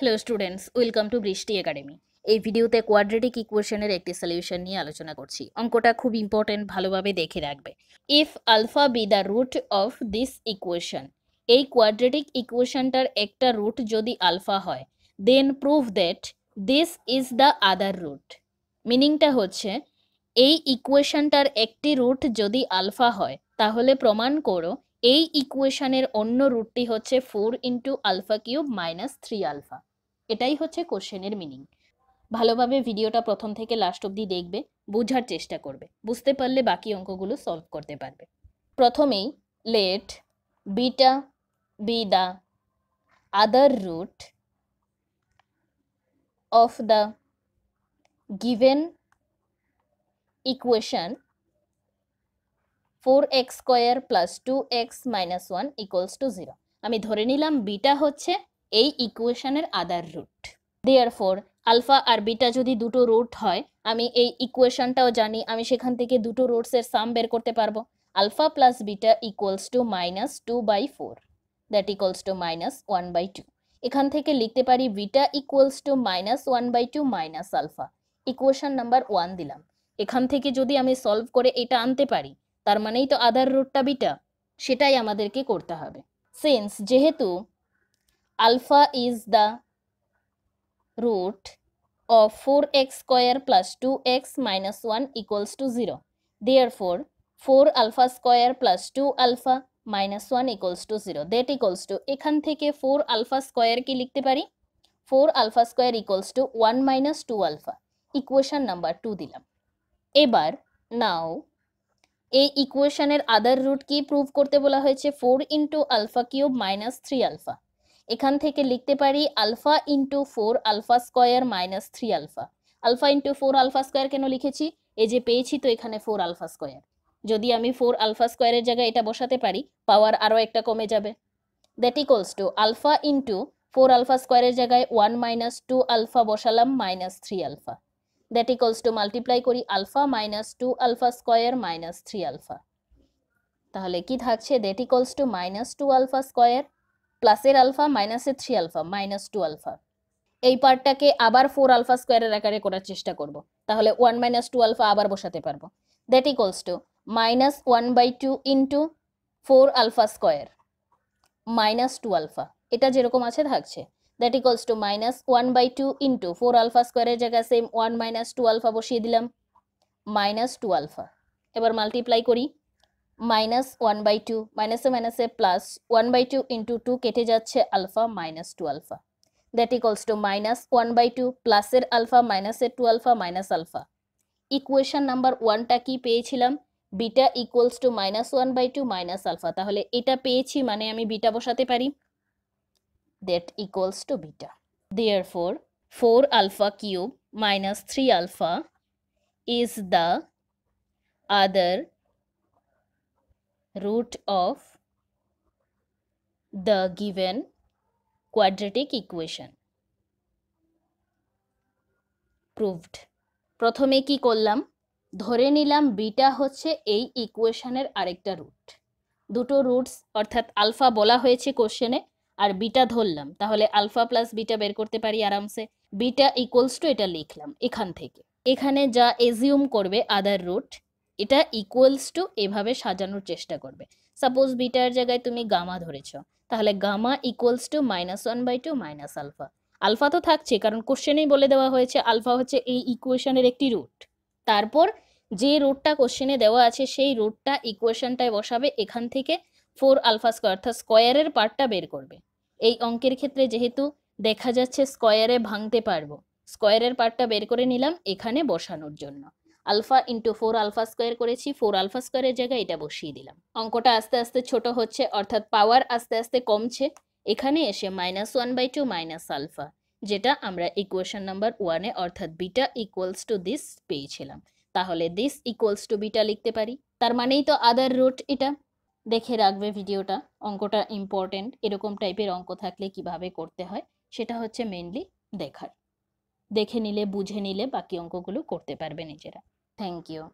Hello students welcome to Brishti academy এই ভিডিওতে quadratic ইকুয়েশনের একটি সলিউশন নিয়ে আলোচনা করছি অঙ্কটা খুব ইম্পর্টেন্ট ভালোভাবে দেখে রাখবে if alpha be the root of this equation এই কোয়াড্রেটিক ইকুয়েশনটার একটা রুট যদি আলফা হয় then prove that this is the other root মিনিংটা হচ্ছে এই ইকুয়েশনটার একটি রুট যদি আলফা হয় তাহলে প্রমাণ করো এই ইকুয়েশনের অন্য রুটটি হচ্ছে four into alpha cube minus three alpha এটাই হচ্ছে কোশ্চেনের মিনিং ভালোভাবে ভিডিওটা প্রথম থেকে লাস্ট অবধি দেখবে বোঝার চেষ্টা করবে বুঝতে পারলে বাকি অঙ্কগুলো সলভ করতে পারবে প্রথমেই let beta be the other root of the given equation four x square plus two x minus one equals to zero আমি ধরে নিলাম বিটা হচ্ছে এই ইকুয়েশনের আদার রুট দেয়ার ফোর আলফা আর বিটা যদি দুটো রুট হয় আমি এই ইকুয়েশনটাও জানি আমি সেখান থেকে দুটো রুটসের সাম বের করতে পারবো alpha plus beta equals to minus two by four that equals to minus one by two এখান থেকে লিখতে পারি beta equals to minus one by two minus alpha equation number one দিলাম এখান থেকে যদি আমি সলভ করে এটা আনতে পারি তার মানেই তো আদার রুটটা বিটা সেটাই আমাদেরকে করতে হবে সেন্স যেহেতু alpha is the root of 4x square plus 2x minus 1 equals to 0. Therefore, 4 alpha square plus 2 alpha minus 1 equals to 0. That equals to ekhan theke 4 alpha square ki লিখতে pari? 4 alpha square equals to 1 minus 2 alpha. Equation number 2 dilam. Ebar, now, a equation er other root ki prove korte bola hoyeche 4 into alpha cube minus 3 alpha. এখান থেকে লিখতে পারি alpha into four alpha square minus three alpha alpha into four alpha square কেন লিখেছি এই যে পেয়েছি তো এখানে ফোর আলফা স্কোয়ার যদি আমি ফোর আলফা স্কোয়ারের জায়গায় এটা বসাতে পারি পাওয়ার আরও একটা কমে যাবে that equals to alpha into four alpha স্কোয়ারের জায়গায় ওয়ান মাইনাস টু আলফা বসালাম minus three alpha that equals to multiply করি alpha minus two alpha square minus three alpha তাহলে কি থাকছে that equals to minus two alpha square প্লাসের alpha মাইনাসের three alpha minus two alpha এই পার্টটাকে আবার ফোর আলফা স্কোয়ারের আকারে করার চেষ্টা করব তাহলে ওয়ান মাইনাস টু আলফা আবার বসাতে পারবো that equals to minus one by two into four alpha square minus two alpha এটা যেরকম আছে থাকছে that equals to minus one by two into four alpha স্কোয়ারের জায়গায় same one minus two alpha বসিয়ে দিলাম মাইনাস টু আলফা এবার multiply করি মাইনাস ওয়ান বাই টু মাইনাসে মাইনাসে plus one by two into two কেটে যাচ্ছে alpha minus two alpha that equals to minus one by two প্লাসের আলফা মাইনাসের two alpha minus alpha equation number ওয়ানটা কি পেয়েছিলাম beta equals to minus one by two minus alpha তাহলে এটা পেয়েছি মানে আমি বিটা বসাতে পারি that equals to beta therefore four alpha cube minus three alpha is the other root of the given quadratic equation. Proved প্রথমে কি করলাম ধরে নিলাম বিটা হচ্ছে এই ইকুয়েশনের আরেকটা রুট দুটো রুটস অর্থাৎ আলফা বলা হয়েছে কোশ্চেনে আর বিটা ধরলাম তাহলে আলফা প্লাস বিটা বের করতে পারি আরামসে বিটা ইকুয়ালস টু এটা লিখলাম এখান থেকে এখানে যা এজিউম করবে আদার রুট এটা ইকুয়ালস টু এভাবে সাজানোর চেষ্টা করবে সাপোজ বিটার জায়গায় তুমি গামা ধরেছ তাহলে gamma equals to minus one by two minus alpha alpha তো থাকছে কারণ কোশ্চেনেই বলে দেওয়া হয়েছে আলফা হচ্ছে এই ইকুয়েশনের একটি রুট তারপর যে রুটটা কোশ্চেনে দেওয়া আছে সেই রুটটা ইকুয়েশনটায় বসাবে এখান থেকে ফোর আলফা স্কোয়ার অর্থাৎ স্কোয়ারের পার্টটা বের করবে এই অঙ্কের ক্ষেত্রে যেহেতু দেখা যাচ্ছে স্কোয়ারে ভাঙতে পারবো স্কোয়ারের পার্টটা বের করে নিলাম এখানে বসানোর জন্য alpha into four alpha square করেছি ফোর আলফা স্কোয়ারের জায়গায় এটা বসিয়ে দিলাম অঙ্কটা আস্তে আস্তে ছোট হচ্ছে অর্থাৎ পাওয়ার আস্তে আস্তে কমছে এখানে এসে minus one by two minus alpha যেটা আমরা ইকুয়েশন নাম্বার ওয়ানে অর্থাৎ বিটা ইকুয়ালস টু দিস পেয়েছিলাম তাহলে দিস ইকুয়ালস টু বিটা লিখতে পারি তার মানেই তো আদার রুট এটা দেখে রাখবে ভিডিওটা অঙ্কটা ইম্পর্টেন্ট এরকম টাইপের অঙ্ক থাকলে কিভাবে করতে হয় সেটা হচ্ছে মেনলি দেখার দেখে নিলে বুঝে নিলে বাকি অঙ্কগুলো করতে পারবে নিজেরা Thank you.